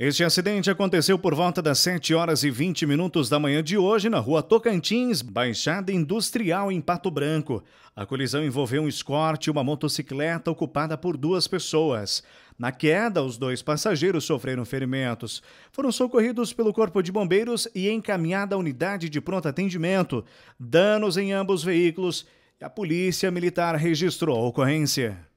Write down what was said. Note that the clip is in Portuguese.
Este acidente aconteceu por volta das 7 horas e 20 minutos da manhã de hoje na rua Tocantins, Baixada Industrial, em Pato Branco. A colisão envolveu um escorte e uma motocicleta ocupada por duas pessoas. Na queda, os dois passageiros sofreram ferimentos. Foram socorridos pelo Corpo de Bombeiros e encaminhada à unidade de pronto atendimento. Danos em ambos veículos. e A Polícia Militar registrou a ocorrência.